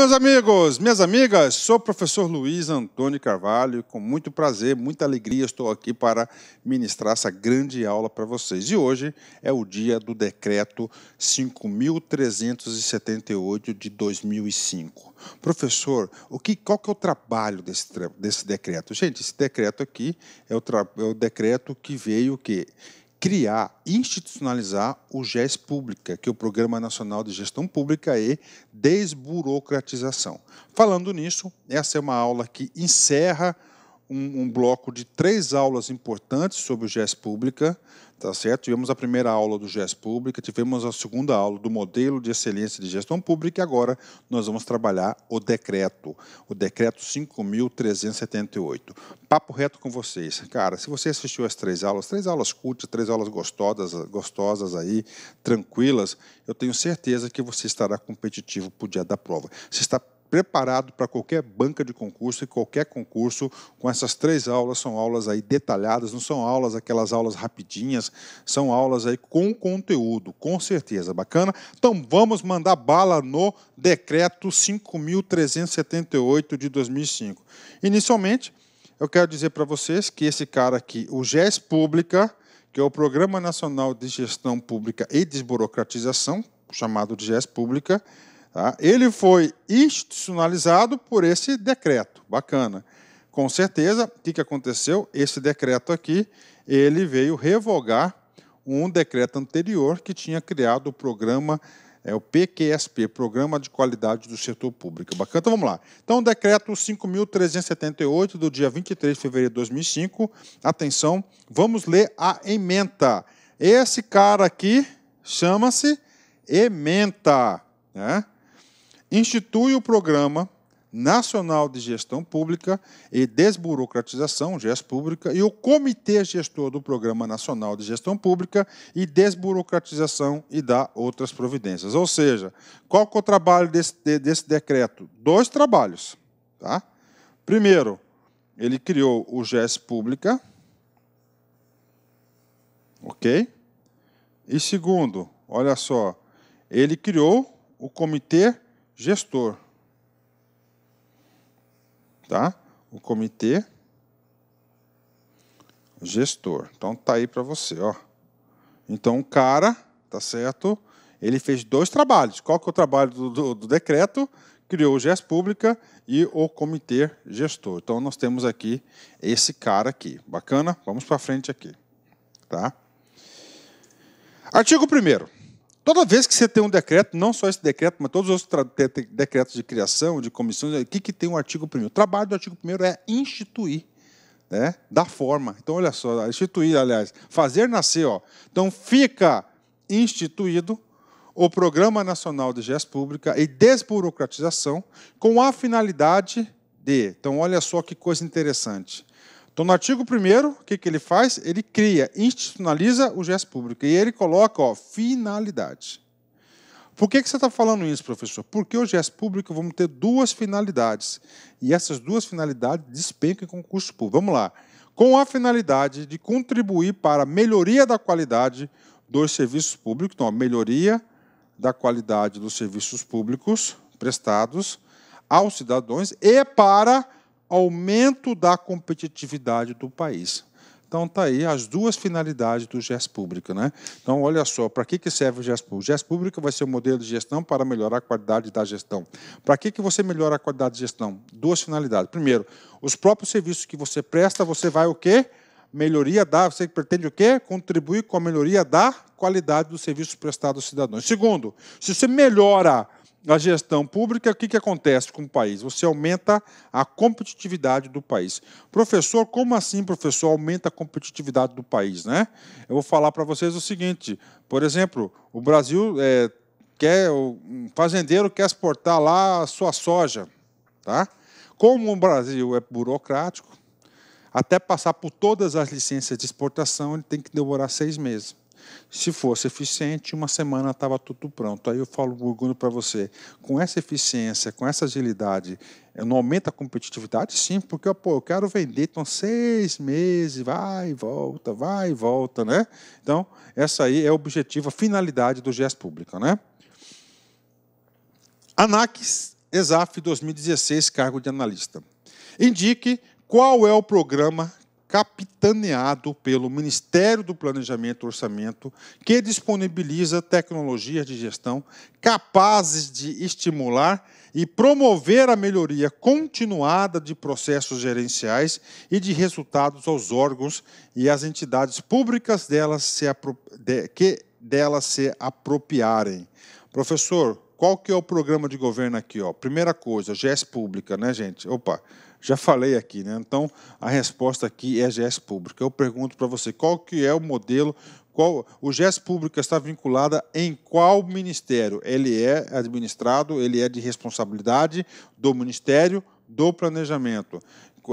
Meus amigos, minhas amigas, sou o professor Luiz Antônio Carvalho. e Com muito prazer, muita alegria, estou aqui para ministrar essa grande aula para vocês. E hoje é o dia do decreto 5.378 de 2005. Professor, o que, qual que é o trabalho desse, desse decreto? Gente, esse decreto aqui é o, é o decreto que veio que criar, institucionalizar o GES Pública, que é o Programa Nacional de Gestão Pública e Desburocratização. Falando nisso, essa é uma aula que encerra um, um, bloco de três aulas importantes sobre o GES Pública, tá certo? Tivemos a primeira aula do GES Pública, tivemos a segunda aula do modelo de excelência de gestão pública e agora nós vamos trabalhar o decreto, o decreto 5.378. Papo reto com vocês. Cara, se você assistiu as três aulas, três aulas curtas, três aulas gostosas, gostosas aí, tranquilas, eu tenho certeza que você estará competitivo para o dia da prova. Você está preparado para qualquer banca de concurso e qualquer concurso com essas três aulas. São aulas aí detalhadas, não são aulas aquelas aulas rapidinhas, são aulas aí com conteúdo, com certeza. Bacana? Então vamos mandar bala no decreto 5.378 de 2005. Inicialmente, eu quero dizer para vocês que esse cara aqui, o GES Pública, que é o Programa Nacional de Gestão Pública e Desburocratização, chamado de GES Pública, Tá? Ele foi institucionalizado por esse decreto, bacana. Com certeza, o que, que aconteceu? Esse decreto aqui, ele veio revogar um decreto anterior que tinha criado o programa, é, o PQSP, Programa de Qualidade do Setor Público. Bacana? Então, vamos lá. Então, o decreto 5.378, do dia 23 de fevereiro de 2005. Atenção, vamos ler a ementa. Esse cara aqui chama-se ementa, né? institui o Programa Nacional de Gestão Pública e Desburocratização, GES Pública, e o Comitê Gestor do Programa Nacional de Gestão Pública e Desburocratização e dá outras providências. Ou seja, qual é o trabalho desse, desse decreto? Dois trabalhos. Tá? Primeiro, ele criou o GES Pública, ok? E segundo, olha só, ele criou o Comitê gestor. Tá? O comitê gestor. Então tá aí para você, ó. Então o cara, tá certo? Ele fez dois trabalhos. Qual que é o trabalho do, do, do decreto? Criou o GES Pública e o comitê gestor. Então nós temos aqui esse cara aqui. Bacana? Vamos para frente aqui, tá? Artigo 1 Toda vez que você tem um decreto, não só esse decreto, mas todos os outros decretos de criação, de comissões, o que, que tem o um artigo 1 O trabalho do artigo 1 é instituir, né, dar forma. Então, olha só, instituir, aliás, fazer nascer. Ó. Então, fica instituído o Programa Nacional de Gestão Pública e Desburocratização com a finalidade de... Então, olha só que coisa interessante. Então, no artigo 1 o que, que ele faz? Ele cria, institucionaliza o gesto público. E ele coloca, ó, finalidade. Por que, que você está falando isso, professor? Porque o gesto público vamos ter duas finalidades. E essas duas finalidades despencam em concurso público. Vamos lá. Com a finalidade de contribuir para a melhoria da qualidade dos serviços públicos, então, a melhoria da qualidade dos serviços públicos prestados aos cidadãos e para aumento da competitividade do país. Então tá aí as duas finalidades do GES Pública, né? Então olha só, para que, que serve o GES Pública? O GES Pública vai ser um modelo de gestão para melhorar a qualidade da gestão. Para que que você melhora a qualidade de gestão? Duas finalidades. Primeiro, os próprios serviços que você presta, você vai o quê? Melhoria da, você pretende o quê? Contribuir com a melhoria da qualidade dos serviços prestados aos cidadãos. Segundo, se você melhora a gestão pública, o que, que acontece com o país? Você aumenta a competitividade do país. Professor, como assim, professor, aumenta a competitividade do país? Né? Eu vou falar para vocês o seguinte: por exemplo, o Brasil é, quer, o fazendeiro quer exportar lá a sua soja. Tá? Como o Brasil é burocrático, até passar por todas as licenças de exportação, ele tem que demorar seis meses. Se fosse eficiente, uma semana estava tudo pronto. Aí eu falo, Guguno, para você, com essa eficiência, com essa agilidade, eh, não aumenta a competitividade? Sim, porque pô, eu quero vender, então seis meses, vai e volta, vai e volta, né? Então, essa aí é o objetivo, a finalidade do GES público né? ANACS, ESAF 2016, cargo de analista. Indique qual é o programa capitaneado pelo Ministério do Planejamento e Orçamento, que disponibiliza tecnologias de gestão capazes de estimular e promover a melhoria continuada de processos gerenciais e de resultados aos órgãos e às entidades públicas delas se de, que delas se apropriarem. Professor, qual que é o programa de governo aqui? Ó? Primeira coisa, GES Pública, né, gente? Opa, já falei aqui, né? Então, a resposta aqui é a GES pública. Eu pergunto para você, qual que é o modelo, qual o GES pública está vinculada em qual ministério? Ele é administrado, ele é de responsabilidade do Ministério do Planejamento.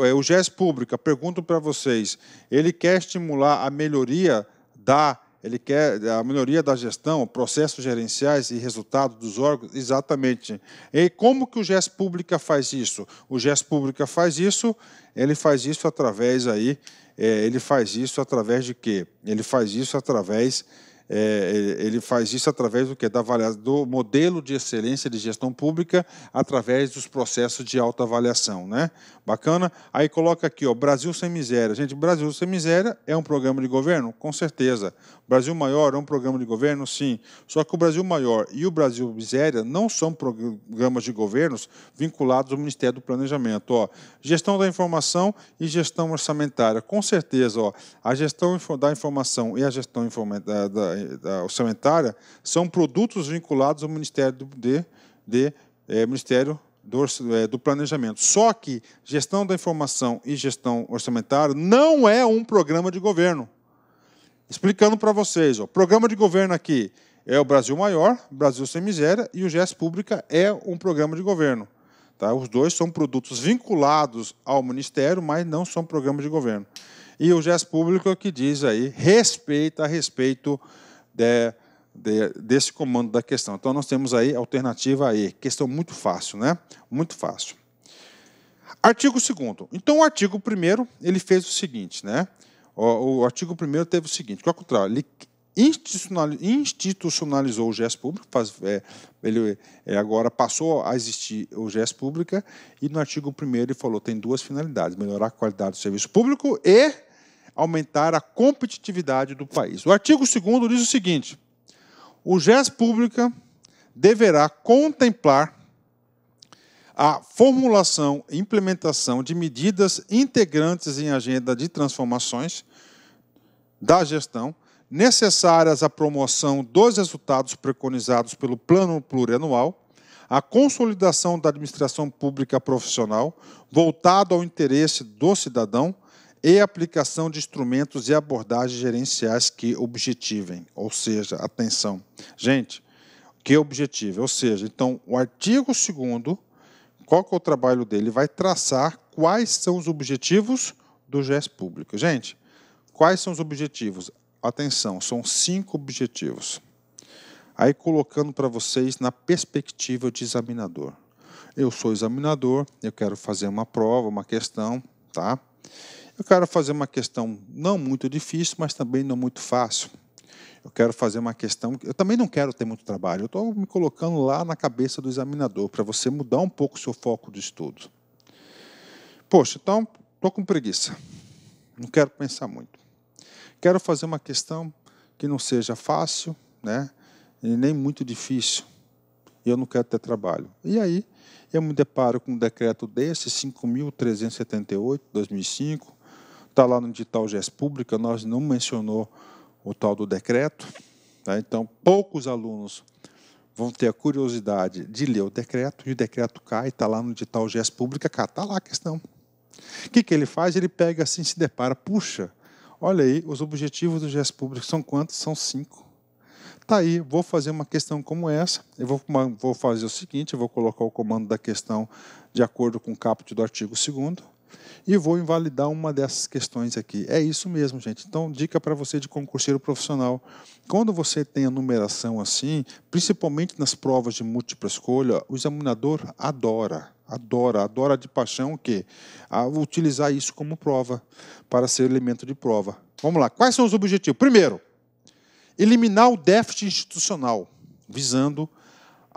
É, o GES pública, pergunto para vocês, ele quer estimular a melhoria da ele quer a melhoria da gestão, processos gerenciais e resultado dos órgãos, exatamente. E como que o GES Pública faz isso? O GES Pública faz isso, ele faz isso através aí, é, ele faz isso através de quê? Ele faz isso através é, é, ele faz isso através do que da avaliação, do modelo de excelência de gestão pública através dos processos de autoavaliação, né? Bacana. Aí coloca aqui, ó, Brasil sem miséria. Gente, Brasil sem miséria é um programa de governo, com certeza. Brasil maior é um programa de governo, sim. Só que o Brasil maior e o Brasil miséria não são programas de governos vinculados ao Ministério do Planejamento, ó. Gestão da informação e gestão orçamentária, com certeza, ó. A gestão da informação e a gestão da orçamentária são produtos vinculados ao Ministério do, de, de, eh, é, Ministério do, é, do Planejamento. Só que gestão da informação e gestão orçamentária não é um programa de governo. Explicando para vocês, o programa de governo aqui é o Brasil Maior, Brasil Sem Miséria, e o GES Pública é um programa de governo. Tá? Os dois são produtos vinculados ao Ministério, mas não são programas de governo. E o GES Público é que diz aí, respeita a respeito de, de, desse comando da questão. Então, nós temos aí a alternativa E. Questão muito fácil, né? Muito fácil. Artigo 2 Então, o artigo 1 ele fez o seguinte, né? O, o artigo 1 teve o seguinte, que ao é contrário, ele institucionalizou o gesto público, faz, é, ele é, agora passou a existir o gesto pública, e no artigo 1 ele falou tem duas finalidades, melhorar a qualidade do serviço público e aumentar a competitividade do país. O artigo 2 diz o seguinte: o GES Pública deverá contemplar a formulação e implementação de medidas integrantes em agenda de transformações da gestão necessárias à promoção dos resultados preconizados pelo Plano Plurianual, a consolidação da administração pública profissional voltada ao interesse do cidadão, e aplicação de instrumentos e abordagens gerenciais que objetivem, ou seja, atenção. Gente, que objetivo? Ou seja, então, o artigo 2 qual que é o trabalho dele? Vai traçar quais são os objetivos do GES público. Gente, quais são os objetivos? Atenção, são cinco objetivos. Aí colocando para vocês na perspectiva de examinador. Eu sou examinador, eu quero fazer uma prova, uma questão, tá? Eu quero fazer uma questão não muito difícil, mas também não muito fácil. Eu quero fazer uma questão. Eu também não quero ter muito trabalho. Eu estou me colocando lá na cabeça do examinador, para você mudar um pouco o seu foco de estudo. Poxa, então estou com preguiça. Não quero pensar muito. Quero fazer uma questão que não seja fácil, né? E nem muito difícil. E eu não quero ter trabalho. E aí eu me deparo com um decreto desse, 5.378, 2005, está lá no digital GES Pública, nós não mencionou o tal do decreto. Tá? Então, poucos alunos vão ter a curiosidade de ler o decreto, e o decreto cai, está lá no digital GES Pública, cá está lá a questão. O que, que ele faz? Ele pega assim, se depara, puxa, olha aí, os objetivos do GES Público são quantos? São cinco. Tá aí, vou fazer uma questão como essa. Eu vou, vou fazer o seguinte: eu vou colocar o comando da questão de acordo com o caput do artigo 2 e vou invalidar uma dessas questões aqui. É isso mesmo, gente. Então, dica para você de concurseiro profissional. Quando você tem a numeração assim, principalmente nas provas de múltipla escolha, o examinador adora, adora, adora de paixão o quê? A utilizar isso como prova, para ser elemento de prova. Vamos lá. Quais são os objetivos? Primeiro, eliminar o déficit institucional, visando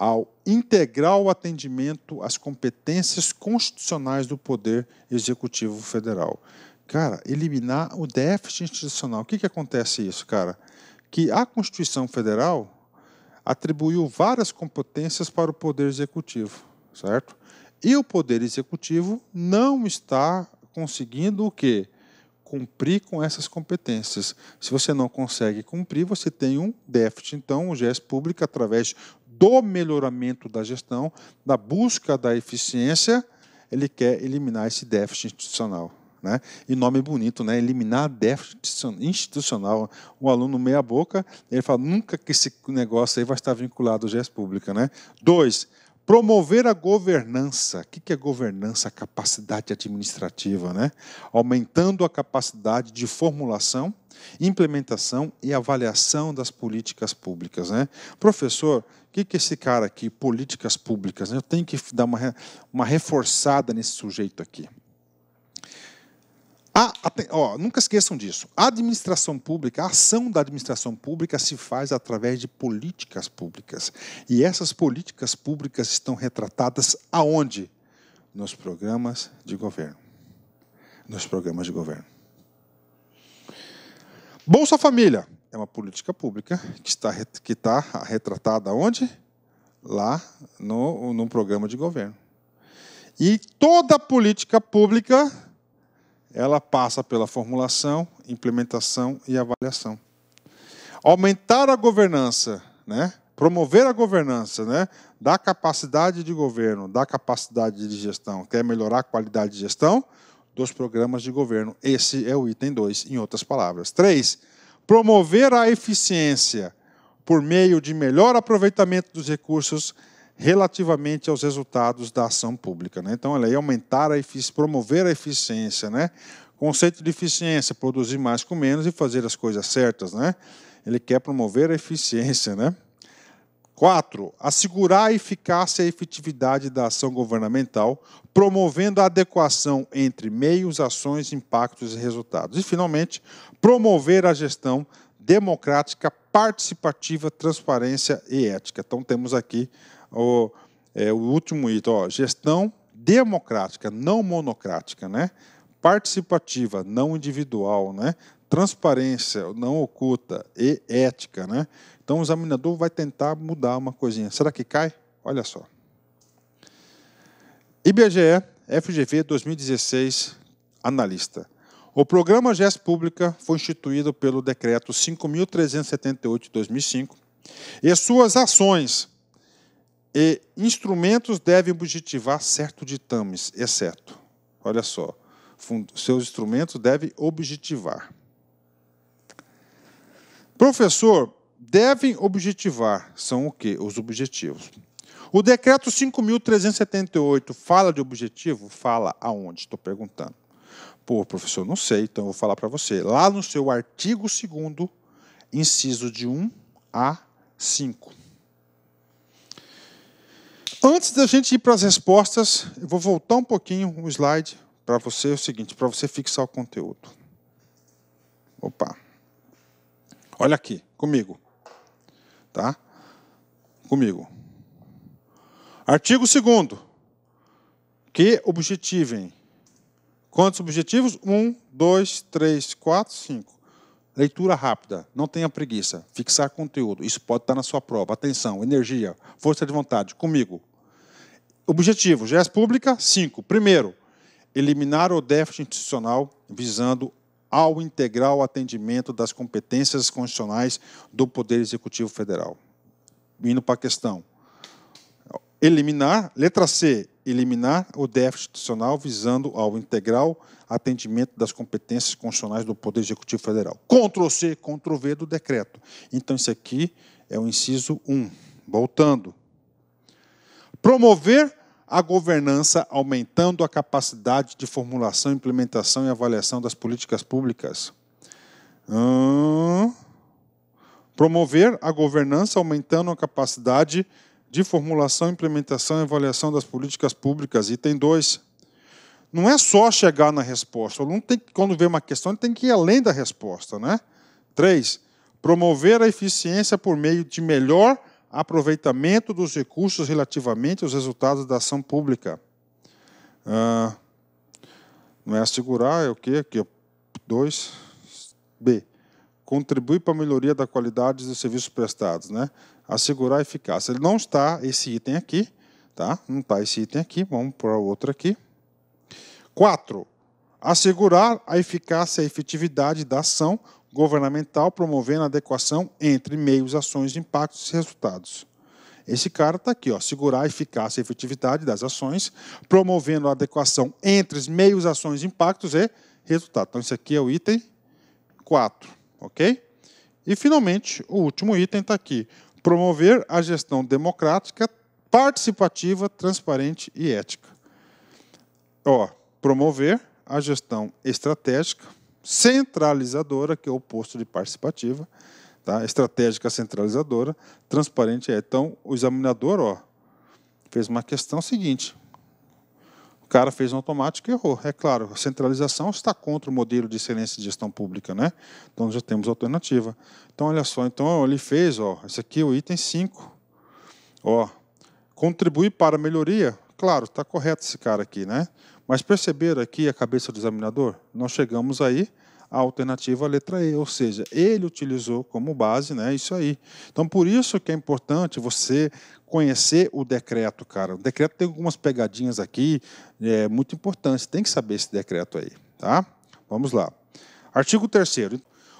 ao integrar o atendimento às competências constitucionais do Poder Executivo Federal. Cara, eliminar o déficit institucional. O que, que acontece isso, cara? Que a Constituição Federal atribuiu várias competências para o Poder Executivo, certo? E o Poder Executivo não está conseguindo o quê? Cumprir com essas competências. Se você não consegue cumprir, você tem um déficit. Então, o GES Público, através do melhoramento da gestão, da busca da eficiência, ele quer eliminar esse déficit institucional. Né? E nome bonito, né? eliminar déficit institucional. O aluno meia boca, ele fala, nunca que esse negócio aí vai estar vinculado à gestão pública. Né? Dois, promover a governança. O que é governança? Capacidade administrativa. Né? Aumentando a capacidade de formulação, implementação e avaliação das políticas públicas. Né? Professor, o que, que esse cara aqui, políticas públicas, né? eu tenho que dar uma, uma reforçada nesse sujeito aqui. A, ó, nunca esqueçam disso. A administração pública, a ação da administração pública se faz através de políticas públicas. E essas políticas públicas estão retratadas aonde? Nos programas de governo. Nos programas de governo. Bolsa Família é uma política pública que está, que está retratada onde? Lá no, no programa de governo. E toda política pública ela passa pela formulação, implementação e avaliação. Aumentar a governança, né? promover a governança, né? da capacidade de governo, da capacidade de gestão, quer melhorar a qualidade de gestão, dos programas de governo. Esse é o item 2, em outras palavras. 3. Promover a eficiência por meio de melhor aproveitamento dos recursos relativamente aos resultados da ação pública. Né? Então, ela é aumentar a eficiência, promover a eficiência. Né? Conceito de eficiência, produzir mais com menos e fazer as coisas certas. Né? Ele quer promover a eficiência. Né? Quatro, assegurar a eficácia e efetividade da ação governamental, promovendo a adequação entre meios, ações, impactos e resultados. E, finalmente, promover a gestão democrática, participativa, transparência e ética. Então, temos aqui o, é, o último item: ó, gestão democrática, não monocrática, né? participativa, não individual, né? transparência, não oculta e ética, né? Então o examinador vai tentar mudar uma coisinha. Será que cai? Olha só. IBGE, FGV 2016, analista. O programa GES Pública foi instituído pelo Decreto 5.378 de 2005 e suas ações e instrumentos devem objetivar certo ditames, exceto, é olha só, seus instrumentos devem objetivar. Professor, devem objetivar são o que? Os objetivos. O decreto 5.378 fala de objetivo? Fala aonde? Estou perguntando. Pô, professor, não sei, então eu vou falar para você. Lá no seu artigo 2, inciso de 1 a 5. Antes da gente ir para as respostas, eu vou voltar um pouquinho o slide para você é o seguinte, para você fixar o conteúdo. Opa. Olha aqui, comigo. Tá? Comigo. Artigo 2 Que objetivem. Quantos objetivos? Um, dois, três, quatro, cinco. Leitura rápida, não tenha preguiça. Fixar conteúdo, isso pode estar na sua prova. Atenção, energia, força de vontade, comigo. Objetivo, GES Pública, cinco. Primeiro, eliminar o déficit institucional visando ao integral atendimento das competências constitucionais do Poder Executivo Federal. Indo para a questão. Eliminar, letra C, eliminar o déficit institucional visando ao integral atendimento das competências constitucionais do Poder Executivo Federal. Ctrl C, Ctrl V do decreto. Então, isso aqui é o inciso 1. Voltando. Promover a governança aumentando a capacidade de formulação, implementação e avaliação das políticas públicas. Hum. Promover a governança aumentando a capacidade de formulação, implementação e avaliação das políticas públicas. Item 2. Não é só chegar na resposta. O aluno tem que, quando vê uma questão, ele tem que ir além da resposta. Né? 3. Promover a eficiência por meio de melhor aproveitamento dos recursos relativamente aos resultados da ação pública. Ah, não é assegurar, é o quê? Aqui, 2. B. Contribui para a melhoria da qualidade dos serviços prestados. Né? Assegurar a eficácia. Ele não está esse item aqui. Tá? Não está esse item aqui. Vamos para outro aqui. 4. Assegurar a eficácia e a efetividade da ação governamental promovendo a adequação entre meios, ações impactos e resultados. Esse cara está aqui, ó, segurar a eficácia e efetividade das ações, promovendo a adequação entre os meios, ações, impactos e resultados. Então, esse aqui é o item 4, ok? E, finalmente, o último item está aqui, promover a gestão democrática, participativa, transparente e ética. Ó, promover a gestão estratégica, centralizadora, que é o oposto de participativa, tá? estratégica centralizadora, transparente é. Então, o examinador ó, fez uma questão seguinte. O cara fez um automático e errou. É claro, a centralização está contra o modelo de excelência de gestão pública, né? Então já temos alternativa. Então, olha só, então ele fez, ó, esse aqui é o item 5. Ó, contribuir para a melhoria. Claro, está correto esse cara aqui, né? Mas perceberam aqui a cabeça do examinador? Nós chegamos aí à alternativa à letra E, ou seja, ele utilizou como base né, isso aí. Então, por isso que é importante você conhecer o decreto, cara. O decreto tem algumas pegadinhas aqui, é muito importante. tem que saber esse decreto aí, tá? Vamos lá. Artigo 3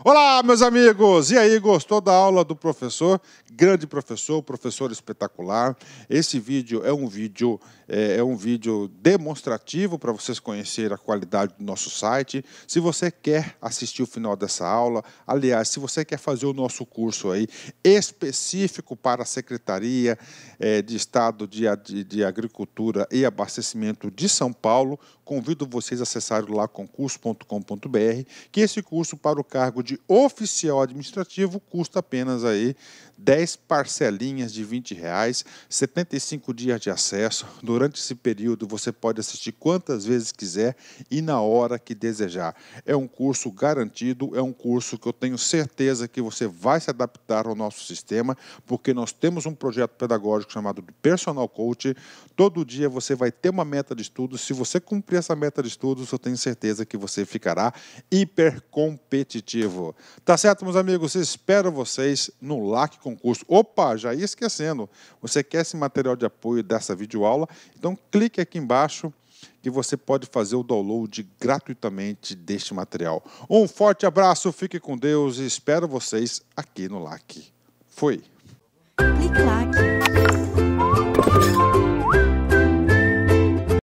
Olá, meus amigos! E aí, gostou da aula do professor? Grande professor, professor espetacular. Esse vídeo é um vídeo, é, é um vídeo demonstrativo para vocês conhecerem a qualidade do nosso site. Se você quer assistir o final dessa aula, aliás, se você quer fazer o nosso curso aí específico para a Secretaria é, de Estado de, de, de Agricultura e Abastecimento de São Paulo, convido vocês a acessar lá concurso.com.br, que esse curso para o cargo de de oficial administrativo custa apenas aí 10 parcelinhas de 20 reais, 75 dias de acesso. Durante esse período você pode assistir quantas vezes quiser e na hora que desejar. É um curso garantido, é um curso que eu tenho certeza que você vai se adaptar ao nosso sistema, porque nós temos um projeto pedagógico chamado de Personal Coach. Todo dia você vai ter uma meta de estudos. Se você cumprir essa meta de estudos, eu tenho certeza que você ficará hiper competitivo. Tá certo, meus amigos? Espero vocês no LAC Concurso. Opa, já ia esquecendo. Você quer esse material de apoio dessa videoaula? Então clique aqui embaixo que você pode fazer o download gratuitamente deste material. Um forte abraço, fique com Deus e espero vocês aqui no LAC. Fui! Clique LAC.